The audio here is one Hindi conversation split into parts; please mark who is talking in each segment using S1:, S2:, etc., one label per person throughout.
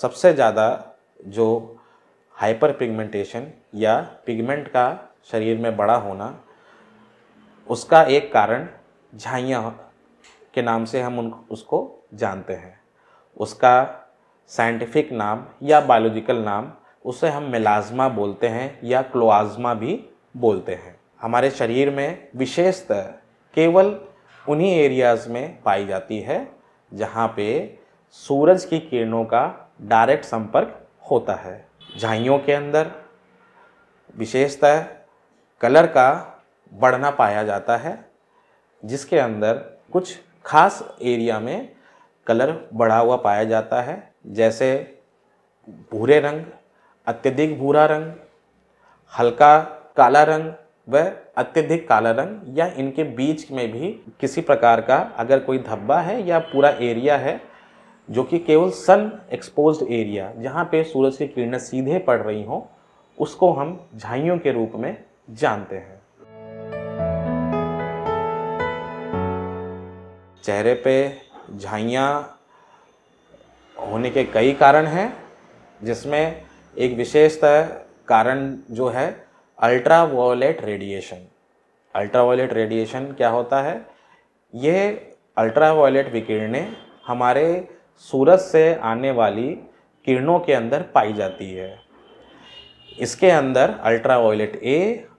S1: सबसे ज़्यादा जो हाइपर पिगमेंटेशन या पिगमेंट का शरीर में बड़ा होना उसका एक कारण झाइया के नाम से हम उन उसको जानते हैं उसका साइंटिफिक नाम या बायोलॉजिकल नाम उसे हम मेलाज्मा बोलते हैं या क्लोआज़मा भी बोलते हैं हमारे शरीर में विशेषतः केवल उन्हीं एरियाज़ में पाई जाती है जहाँ पे सूरज की किरणों का डायरेक्ट संपर्क होता है झाइयों के अंदर विशेषतः कलर का बढ़ना पाया जाता है जिसके अंदर कुछ खास एरिया में कलर बढ़ा हुआ पाया जाता है जैसे भूरे रंग अत्यधिक भूरा रंग हल्का काला रंग व अत्यधिक काला रंग या इनके बीच में भी किसी प्रकार का अगर कोई धब्बा है या पूरा एरिया है जो कि केवल सन एक्सपोज एरिया जहाँ पे सूरज की किरणें सीधे पड़ रही हों उसको हम झाइयों के रूप में जानते हैं चेहरे पे झाइयाँ होने के कई कारण हैं जिसमें एक विशेषतः कारण जो है ultraviolet radiation ultraviolet radiation क्या होता है ये अल्ट्रा वायलेट विकिरणें हमारे सूरज से आने वाली किरणों के अंदर पाई जाती है इसके अंदर ultraviolet A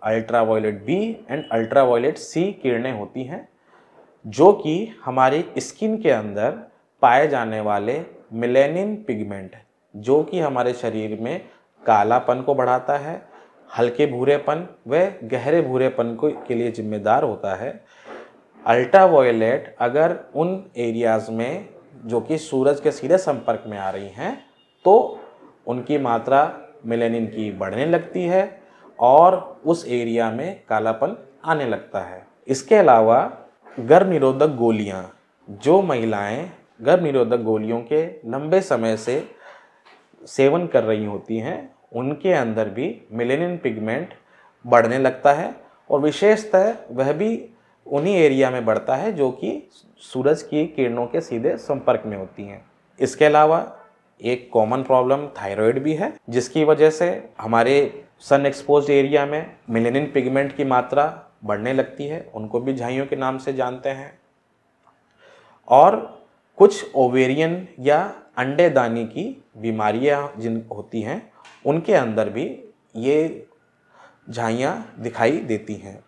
S1: ultraviolet B and ultraviolet C किरणें होती हैं जो कि हमारी स्किन के अंदर पाए जाने वाले मिलेनिन पिगमेंट जो कि हमारे शरीर में कालापन को बढ़ाता है हल्के भूरेपन व गहरे भूरेपन को के लिए जिम्मेदार होता है अल्ट्रा वायलेट अगर उन एरियाज़ में जो कि सूरज के सीधे संपर्क में आ रही हैं तो उनकी मात्रा मिलेनिन की बढ़ने लगती है और उस एरिया में कालापन आने लगता है इसके अलावा गर्भ निरोधक गोलियाँ जो महिलाएं गर्भ निरोधक गोलियों के लंबे समय से सेवन कर रही होती हैं उनके अंदर भी मिलेनिन पिगमेंट बढ़ने लगता है और विशेषतः वह भी उन्हीं एरिया में बढ़ता है जो कि सूरज की किरणों के सीधे संपर्क में होती हैं इसके अलावा एक कॉमन प्रॉब्लम थायराइड भी है जिसकी वजह से हमारे सन एक्सपोज एरिया में मिलेनिन पिगमेंट की मात्रा बढ़ने लगती है उनको भी झाइयों के नाम से जानते हैं और कुछ ओवेरियन या अंडेदानी की बीमारियां जिन होती हैं उनके अंदर भी ये झाइयाँ दिखाई देती हैं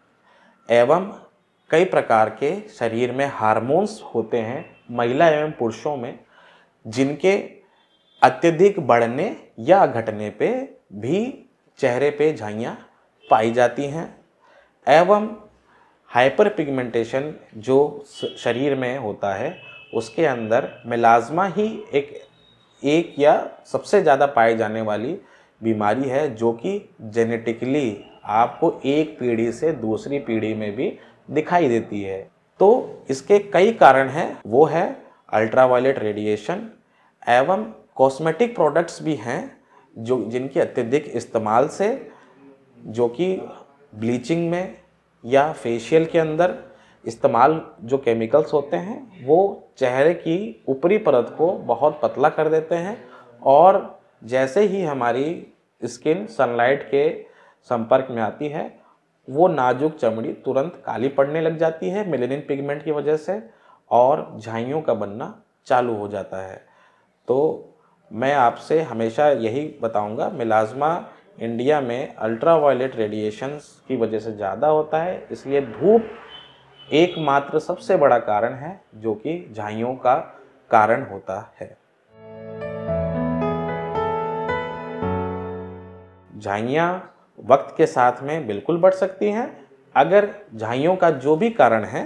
S1: एवं कई प्रकार के शरीर में हार्मोन्स होते हैं महिला एवं पुरुषों में जिनके अत्यधिक बढ़ने या घटने पे भी चेहरे पे झाइयाँ पाई जाती हैं एवं हाइपर पिगमेंटेशन जो शरीर में होता है उसके अंदर मेलाजमा ही एक एक या सबसे ज़्यादा पाए जाने वाली बीमारी है जो कि जेनेटिकली आपको एक पीढ़ी से दूसरी पीढ़ी में भी दिखाई देती है तो इसके कई कारण हैं वो है अल्ट्रावायलेट रेडिएशन एवं कॉस्मेटिक प्रोडक्ट्स भी हैं जो जिनके अत्यधिक इस्तेमाल से जो कि ब्लीचिंग में या फेशियल के अंदर इस्तेमाल जो केमिकल्स होते हैं वो चेहरे की ऊपरी परत को बहुत पतला कर देते हैं और जैसे ही हमारी स्किन सनलाइट के संपर्क में आती है वो नाजुक चमड़ी तुरंत काली पड़ने लग जाती है मेलेनिन पिगमेंट की वजह से और झाइयों का बनना चालू हो जाता है तो मैं आपसे हमेशा यही बताऊंगा मिलाजमा इंडिया में अल्ट्रा वायलेट रेडिएशंस की वजह से ज़्यादा होता है इसलिए धूप एकमात्र सबसे बड़ा कारण है जो कि झाइयों का कारण होता है झाइयाँ वक्त के साथ में बिल्कुल बढ़ सकती हैं अगर झाइयों का जो भी कारण है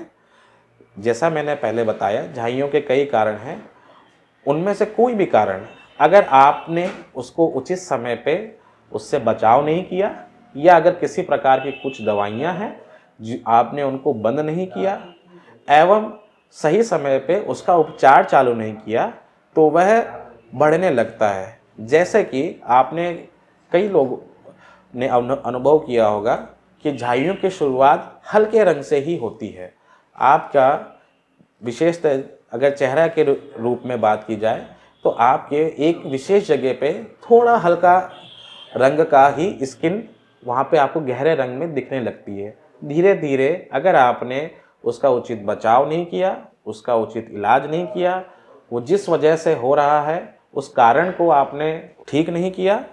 S1: जैसा मैंने पहले बताया झाइयों के कई कारण हैं उनमें से कोई भी कारण अगर आपने उसको उचित समय पे उससे बचाव नहीं किया या अगर किसी प्रकार की कुछ दवाइयां हैं जो आपने उनको बंद नहीं किया एवं सही समय पे उसका उपचार चालू नहीं किया तो वह बढ़ने लगता है जैसे कि आपने कई लोग ने अनुभव किया होगा कि झाइयों की शुरुआत हल्के रंग से ही होती है आपका विशेषतः अगर चेहरा के रूप में बात की जाए तो आपके एक विशेष जगह पे थोड़ा हल्का रंग का ही स्किन वहाँ पे आपको गहरे रंग में दिखने लगती है धीरे धीरे अगर आपने उसका उचित बचाव नहीं किया उसका उचित इलाज नहीं किया वो जिस वजह से हो रहा है उस कारण को आपने ठीक नहीं किया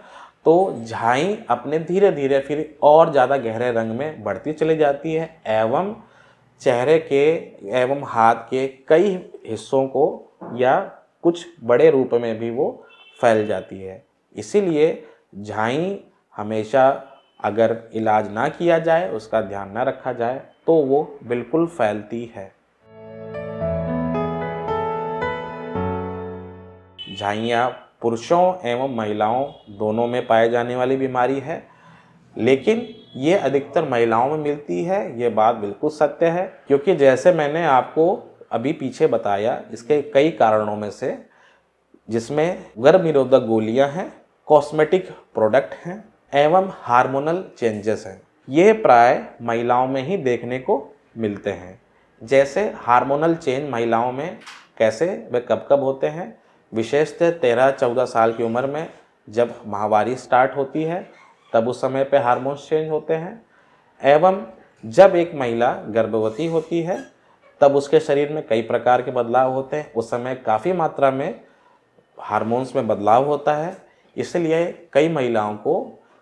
S1: तो झाई अपने धीरे धीरे फिर और ज़्यादा गहरे रंग में बढ़ती चली जाती है एवं चेहरे के एवं हाथ के कई हिस्सों को या कुछ बड़े रूप में भी वो फैल जाती है इसीलिए झाई हमेशा अगर इलाज ना किया जाए उसका ध्यान ना रखा जाए तो वो बिल्कुल फैलती है झाइयाँ पुरुषों एवं महिलाओं दोनों में पाए जाने वाली बीमारी है लेकिन ये अधिकतर महिलाओं में मिलती है ये बात बिल्कुल सत्य है क्योंकि जैसे मैंने आपको अभी पीछे बताया इसके कई कारणों में से जिसमें गर्भ निरोधक गोलियां हैं कॉस्मेटिक प्रोडक्ट हैं एवं हार्मोनल चेंजेस हैं ये प्राय महिलाओं में ही देखने को मिलते हैं जैसे हार्मोनल चेंज महिलाओं में कैसे वे कब कब होते हैं विशेषतः तेरह चौदह साल की उम्र में जब माहवारी स्टार्ट होती है तब उस समय पे हार्मोन्स चेंज होते हैं एवं जब एक महिला गर्भवती होती है तब उसके शरीर में कई प्रकार के बदलाव होते हैं उस समय काफ़ी मात्रा में हार्मोन्स में बदलाव होता है इसलिए कई महिलाओं को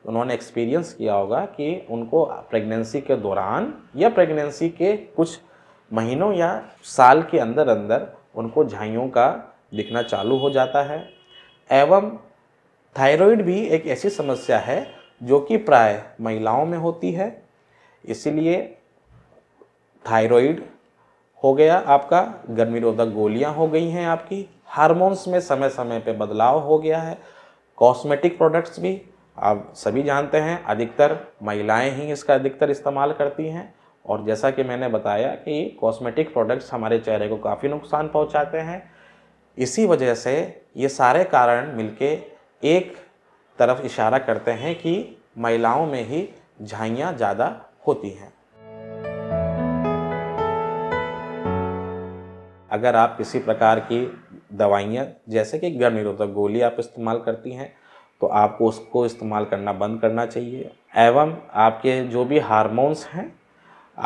S1: उन्होंने एक्सपीरियंस किया होगा कि उनको प्रेगनेंसी के दौरान या प्रेगनेंसी के कुछ महीनों या साल के अंदर अंदर उनको झाइयों का दिखना चालू हो जाता है एवं थायराइड भी एक ऐसी समस्या है जो कि प्राय महिलाओं में होती है इसीलिए थायराइड हो गया आपका गर्मी रोधक गोलियाँ हो गई हैं आपकी हार्मोन्स में समय समय पे बदलाव हो गया है कॉस्मेटिक प्रोडक्ट्स भी आप सभी जानते हैं अधिकतर महिलाएं ही इसका अधिकतर इस्तेमाल करती हैं और जैसा कि मैंने बताया कि कॉस्मेटिक प्रोडक्ट्स हमारे चेहरे को काफ़ी नुकसान पहुंचाते हैं इसी वजह से ये सारे कारण मिलके एक तरफ इशारा करते हैं कि महिलाओं में ही झाइयाँ ज़्यादा होती हैं अगर आप किसी प्रकार की दवाइयाँ जैसे कि गर्म निरोधक गोली आप इस्तेमाल करती हैं तो आपको उसको इस्तेमाल करना बंद करना चाहिए एवं आपके जो भी हार्मोन्स हैं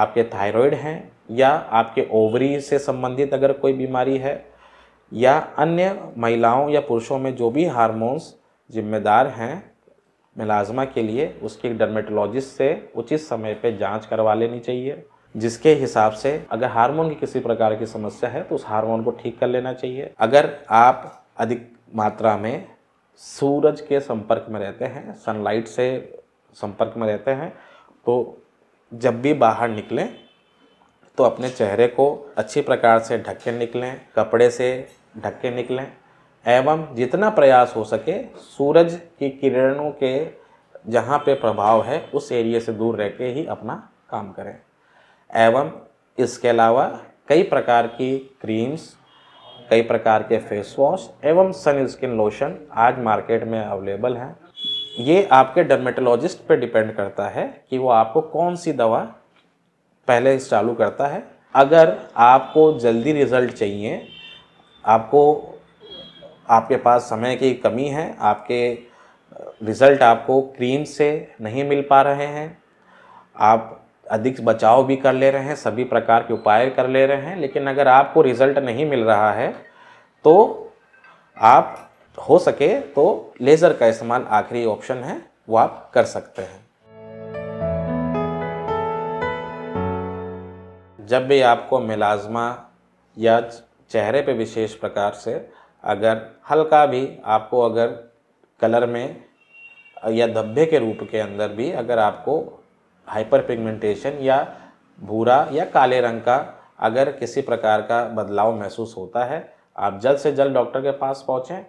S1: आपके थायराइड हैं या आपके ओवरी से संबंधित अगर कोई बीमारी है या अन्य महिलाओं या पुरुषों में जो भी हारमोन्स जिम्मेदार हैं मिलाजमा के लिए उसकी डर्मेटोलॉजिस्ट से उचित समय पर जाँच करवा लेनी चाहिए जिसके हिसाब से अगर हार्मोन की किसी प्रकार की समस्या है तो उस हार्मोन को ठीक कर लेना चाहिए अगर आप अधिक मात्रा में सूरज के संपर्क में रहते हैं सनलाइट से संपर्क में रहते हैं तो जब भी बाहर निकलें तो अपने चेहरे को अच्छी प्रकार से ढक के निकलें कपड़े से ढक के निकलें एवं जितना प्रयास हो सके सूरज की किरणों के जहाँ पे प्रभाव है उस एरिए से दूर रह के ही अपना काम करें एवं इसके अलावा कई प्रकार की क्रीम्स कई प्रकार के फेस वॉश एवं सन स्किन लोशन आज मार्केट में अवेलेबल हैं ये आपके डर्मेटोलॉजिस्ट पे डिपेंड करता है कि वो आपको कौन सी दवा पहले चालू करता है अगर आपको जल्दी रिजल्ट चाहिए आपको आपके पास समय की कमी है आपके रिज़ल्ट आपको क्रीम से नहीं मिल पा रहे हैं आप अधिक बचाव भी कर ले रहे हैं सभी प्रकार के उपाय कर ले रहे हैं लेकिन अगर आपको रिज़ल्ट नहीं मिल रहा है तो आप हो सके तो लेज़र का इस्तेमाल आखिरी ऑप्शन है वो आप कर सकते हैं जब भी आपको मिलाजमा या चेहरे पे विशेष प्रकार से अगर हल्का भी आपको अगर कलर में या धब्बे के रूप के अंदर भी अगर आपको हाइपर पिगमेंटेशन या भूरा या काले रंग का अगर किसी प्रकार का बदलाव महसूस होता है आप जल्द से जल्द डॉक्टर के पास पहुँचें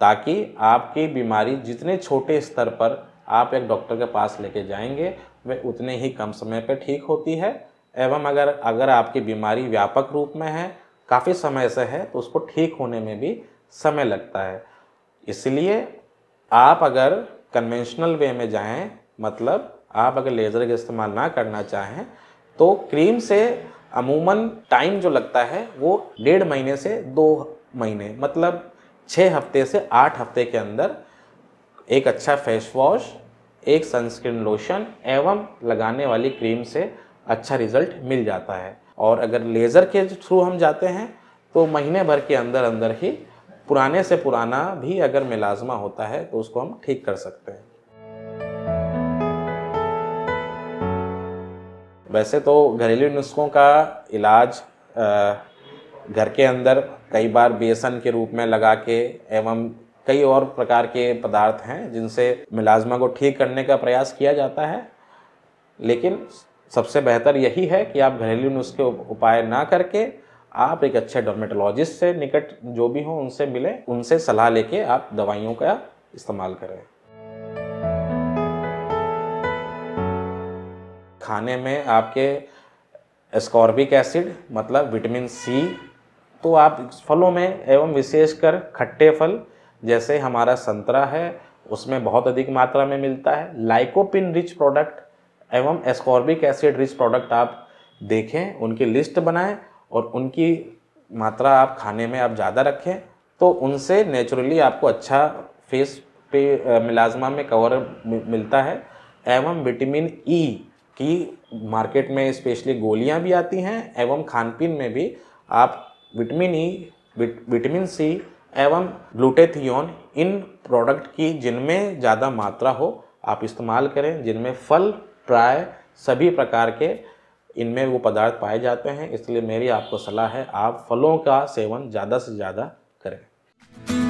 S1: ताकि आपकी बीमारी जितने छोटे स्तर पर आप एक डॉक्टर के पास लेके जाएंगे वे उतने ही कम समय पर ठीक होती है एवं अगर अगर आपकी बीमारी व्यापक रूप में है काफ़ी समय से है तो उसको ठीक होने में भी समय लगता है इसलिए आप अगर कन्वेंशनल वे में जाएं मतलब आप अगर लेज़र का इस्तेमाल ना करना चाहें तो क्रीम से अमूमन टाइम जो लगता है वो डेढ़ महीने से दो महीने मतलब छः हफ्ते से आठ हफ्ते के अंदर एक अच्छा फेस वॉश एक सनस्क्रीन लोशन एवं लगाने वाली क्रीम से अच्छा रिज़ल्ट मिल जाता है और अगर लेज़र के थ्रू हम जाते हैं तो महीने भर के अंदर अंदर ही पुराने से पुराना भी अगर मिलाजमा होता है तो उसको हम ठीक कर सकते हैं वैसे तो घरेलू नुस्खों का इलाज घर के अंदर कई बार बेसन के रूप में लगा के एवं कई और प्रकार के पदार्थ हैं जिनसे मिलाजमा को ठीक करने का प्रयास किया जाता है लेकिन सबसे बेहतर यही है कि आप घरेलू नुस्खे उपाय ना करके आप एक अच्छे डॉर्मेटोलॉजिस्ट से निकट जो भी हो उनसे मिले उनसे सलाह लेके आप दवाइयों का इस्तेमाल करें खाने में आपके एस्कॉर्बिक एसिड मतलब विटामिन सी तो आप फलों में एवं विशेषकर खट्टे फल जैसे हमारा संतरा है उसमें बहुत अधिक मात्रा में मिलता है लाइकोपिन रिच प्रोडक्ट एवं एस्कॉर्बिक एसिड रिच प्रोडक्ट आप देखें उनकी लिस्ट बनाएं और उनकी मात्रा आप खाने में आप ज़्यादा रखें तो उनसे नेचुरली आपको अच्छा फेस पे मिलाजमा में कवर मिलता है एवं विटामिन ई e की मार्केट में स्पेशली गोलियां भी आती हैं एवं खान पीन में भी आप विटामिन ई विटामिन सी एवं ग्लूटेथियोन इन प्रोडक्ट की जिनमें ज़्यादा मात्रा हो आप इस्तेमाल करें जिनमें फल प्राय सभी प्रकार के इनमें वो पदार्थ पाए जाते हैं इसलिए मेरी आपको सलाह है आप फलों का सेवन ज़्यादा से ज़्यादा करें